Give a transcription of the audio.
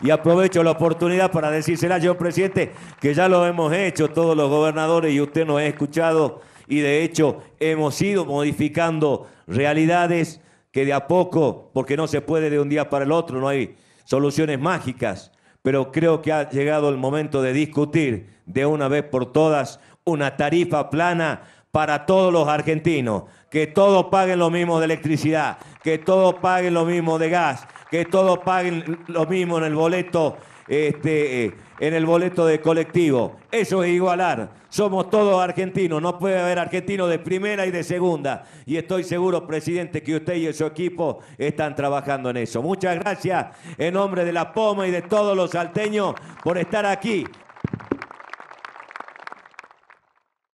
Y aprovecho la oportunidad para decírsela, señor presidente, que ya lo hemos hecho todos los gobernadores y usted nos ha escuchado y de hecho hemos ido modificando realidades que de a poco, porque no se puede de un día para el otro, no hay soluciones mágicas, pero creo que ha llegado el momento de discutir de una vez por todas una tarifa plana para todos los argentinos, que todos paguen lo mismo de electricidad, que todos paguen lo mismo de gas, que todos paguen lo mismo en el boleto, este, eh, en el boleto de colectivo. Eso es igualar. Somos todos argentinos, no puede haber argentinos de primera y de segunda. Y estoy seguro, presidente, que usted y su equipo están trabajando en eso. Muchas gracias en nombre de la Poma y de todos los salteños por estar aquí